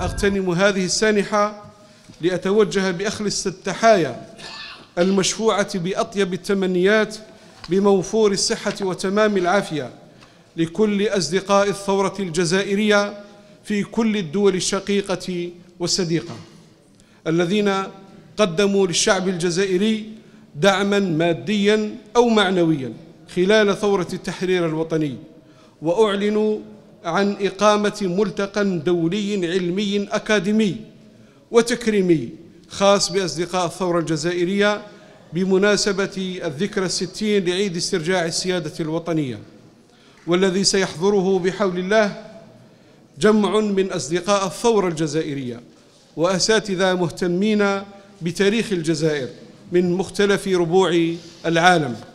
أغتنم هذه السانحة لأتوجه بأخلص التحايا المشفوعة بأطيب التمنيات بموفور الصحة وتمام العافية لكل أصدقاء الثورة الجزائرية في كل الدول الشقيقة والصديقة الذين قدموا للشعب الجزائري دعما ماديا أو معنويا خلال ثورة التحرير الوطني وأعلنوا عن إقامة ملتقى دولي علمي أكاديمي وتكريمي خاص بأصدقاء الثورة الجزائرية بمناسبة الذكرى الستين لعيد استرجاع السيادة الوطنية والذي سيحضره بحول الله جمع من أصدقاء الثورة الجزائرية وأساتذة مهتمين بتاريخ الجزائر من مختلف ربوع العالم